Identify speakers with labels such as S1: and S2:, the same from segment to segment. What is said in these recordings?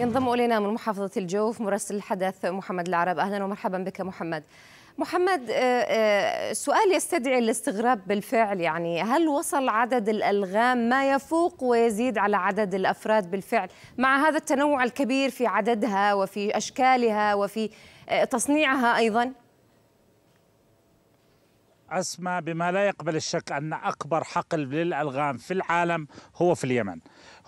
S1: ينضم الينا من محافظه الجوف مراسل الحدث محمد العرب اهلا ومرحبا بك محمد محمد آه، آه، سؤال يستدعي الاستغراب بالفعل يعني هل وصل عدد الالغام ما يفوق ويزيد على عدد الافراد بالفعل مع هذا التنوع الكبير في عددها وفي اشكالها وفي آه، تصنيعها ايضا
S2: أسمى بما لا يقبل الشك أن أكبر حقل للألغام في العالم هو في اليمن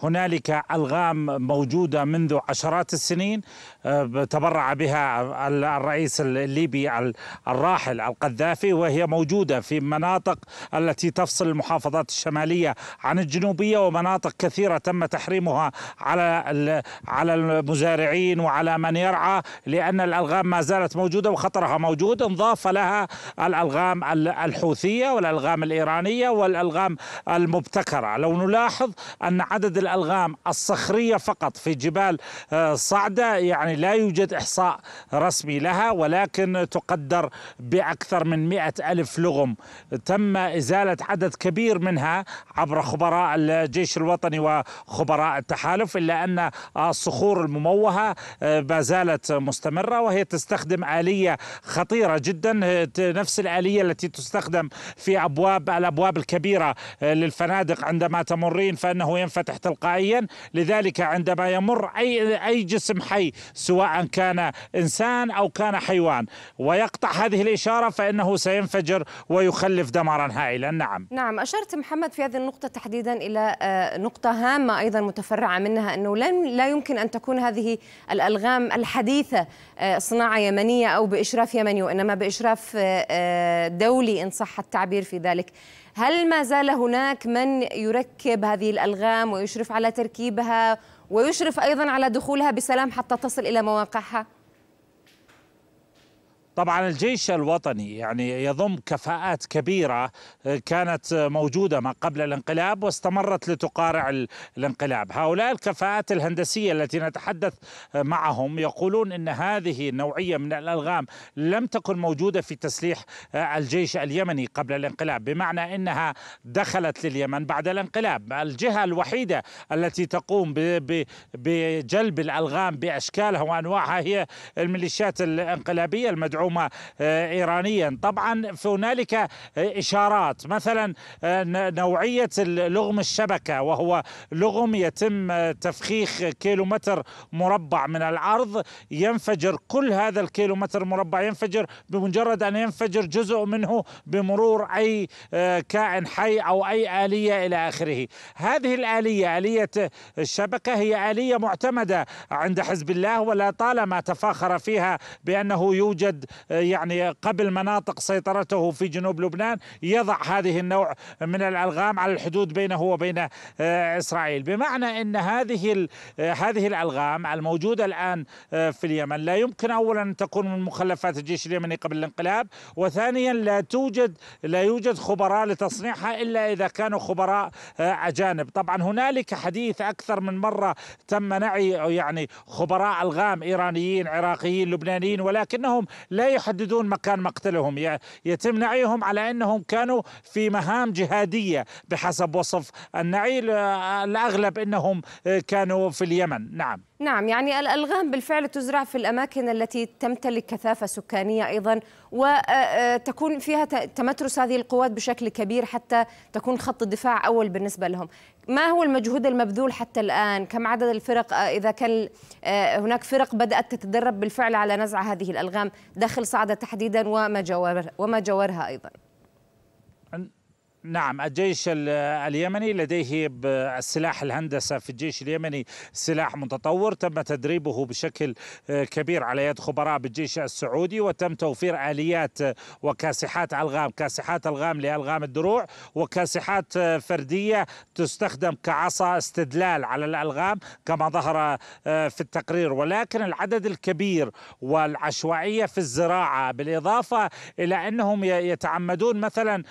S2: هنالك ألغام موجودة منذ عشرات السنين آه، تبرع بها الرئيس الليبي الراحل القذافي وهي موجودة في مناطق التي تفصل المحافظات الشمالية عن الجنوبية ومناطق كثيرة تم تحريمها على على المزارعين وعلى من يرعى لأن الألغام ما زالت موجودة وخطرها موجود انضاف لها الألغام الحوثية والألغام الإيرانية والألغام المبتكرة لو نلاحظ أن عدد الألغام الصخرية فقط في جبال آه، صعدة يعني لا يوجد إحصاء رسمي لها ولكن تقدر بأكثر من مئة ألف لغم تم إزالة عدد كبير منها عبر خبراء الجيش الوطني وخبراء التحالف إلا أن الصخور المموهة آه، ما زالت مستمرة وهي تستخدم آلية خطيرة جدا آه، نفس الآلية التي تستخدم في أبواب الأبواب الكبيرة آه، للفنادق عندما تمرين فإنه ينفتح تلقائيا لذلك عندما يمر أي, أي جسم حي سواء كان إنسان أو كان حيوان ويقطع هذه الإشارة فإنه سينفجر ويخلف دمارا هائلا نعم
S1: نعم أشرت محمد في هذه النقطة تحديدا إلى آه، نقطة هامة أيضا متفرعة منها أنه لن لا يمكن أن تكون هذه الألغام الحديثة آه، صناعة يمنية أو بإشراف يمني وإنما بإشراف دولي الدولي إن صح التعبير في ذلك هل ما زال هناك من يركب هذه الألغام ويشرف على تركيبها ويشرف أيضا على دخولها بسلام حتى تصل إلى مواقعها؟
S2: طبعا الجيش الوطني يعني يضم كفاءات كبيرة آه، كانت موجودة ما قبل الانقلاب واستمرت لتقارع الانقلاب هؤلاء الكفاءات الهندسية التي نتحدث آه، معهم يقولون أن هذه النوعية من الألغام لم تكن موجودة في تسليح آه، الجيش اليمني قبل الانقلاب بمعنى أنها دخلت لليمن بعد الانقلاب الجهة الوحيدة التي تقوم بجلب الألغام بأشكالها وأنواعها هي الميليشيات الانقلابية المدعوة حكومه آه، ايرانيا طبعا هنالك آه، اشارات مثلا آه، نوعيه لغم الشبكه وهو لغم يتم تفخيخ كيلومتر مربع من الارض ينفجر كل هذا الكيلومتر المربع ينفجر بمجرد ان ينفجر جزء منه بمرور اي كائن حي او اي اليه الى اخره هذه الاليه اليه الشبكه هي اليه معتمده عند حزب الله ولا طالما تفاخر فيها بانه يوجد يعني قبل مناطق سيطرته في جنوب لبنان يضع هذه النوع من الألغام على الحدود بينه وبين آه، إسرائيل بمعنى أن هذه آه، هذه الألغام الموجودة الآن آه، في اليمن لا يمكن أولا أن تكون من مخلفات الجيش اليمني قبل الانقلاب وثانيا لا توجد لا يوجد خبراء لتصنيعها إلا إذا كانوا خبراء أجانب طبعا هنالك حديث أكثر من مرة تم نعي يعني خبراء ألغام إيرانيين عراقيين لبنانيين ولكنهم لا لا يحددون مكان مقتلهم يتم نعيهم على أنهم كانوا في مهام جهادية بحسب وصف النعي الأغلب أنهم آه، كانوا في اليمن نعم
S1: نعم يعني الألغام بالفعل تزرع في الأماكن التي تمتلك كثافة سكانية أيضا وتكون آه، آه، فيها تمترس هذه القوات بشكل كبير حتى تكون خط الدفاع أول بالنسبة لهم ما هو المجهود المبذول حتى الآن كم عدد الفرق إذا كان هناك فرق بدأت تتدرب بالفعل على نزع هذه الألغام داخل داخل صعدة تحديدا وما جوارها أيضا
S2: نعم الجيش اليمني لديه السلاح الهندسة في الجيش اليمني سلاح متطور تم تدريبه بشكل آه، كبير على يد خبراء بالجيش السعودي وتم توفير آليات آه، وكاسحات ألغام كاسحات ألغام لألغام الدروع وكاسحات آه، فردية تستخدم كعصا استدلال على الألغام كما ظهر في التقرير ولكن العدد الكبير والعشوائية في الزراعة بالإضافة إلى أنهم يتعمدون مثلا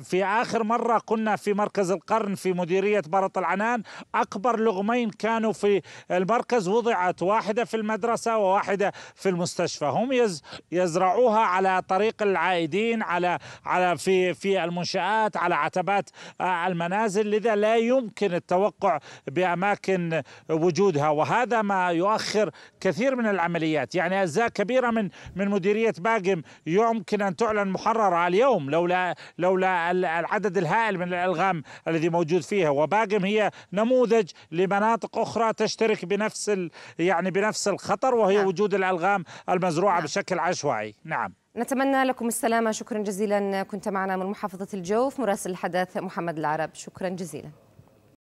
S2: في آخر مرة كنا في مركز القرن في مديرية برط العنان أكبر لغمين كانوا في المركز وضعت واحدة في المدرسة وواحدة في المستشفى هم يز يزرعوها على طريق العائدين على على في في المنشآت على عتبات آه، المنازل لذا لا يمكن التوقع بأماكن وجودها وهذا ما يؤخر كثير من العمليات يعني أجزاء كبيرة من من مديرية باقم يمكن أن تعلن محررة اليوم لولا لولا العدد العدد الهائل من الألغام الذي موجود فيها وباقم هي نموذج لمناطق أخرى تشترك بنفس يعني بنفس الخطر وهي نعم. وجود الألغام المزروعة نعم. بشكل عشوائي نعم
S1: نتمنى لكم السلامة شكرا جزيلا كنت معنا من محافظة الجوف مراسل الحدث محمد العرب شكرا جزيلا